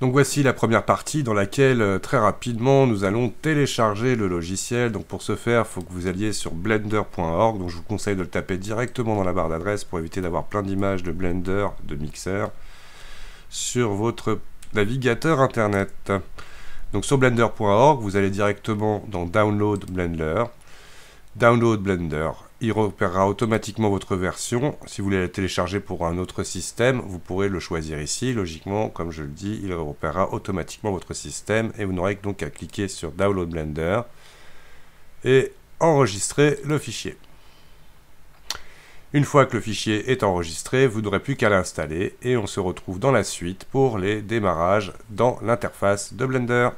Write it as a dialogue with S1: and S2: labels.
S1: Donc voici la première partie dans laquelle euh, très rapidement nous allons télécharger le logiciel. Donc pour ce faire, il faut que vous alliez sur blender.org. Donc je vous conseille de le taper directement dans la barre d'adresse pour éviter d'avoir plein d'images de Blender, de Mixer sur votre navigateur internet. Donc sur blender.org, vous allez directement dans Download Blender. Download Blender. Il repérera automatiquement votre version. Si vous voulez la télécharger pour un autre système, vous pourrez le choisir ici. Logiquement, comme je le dis, il repérera automatiquement votre système et vous n'aurez donc qu'à cliquer sur Download Blender et enregistrer le fichier. Une fois que le fichier est enregistré, vous n'aurez plus qu'à l'installer et on se retrouve dans la suite pour les démarrages dans l'interface de Blender.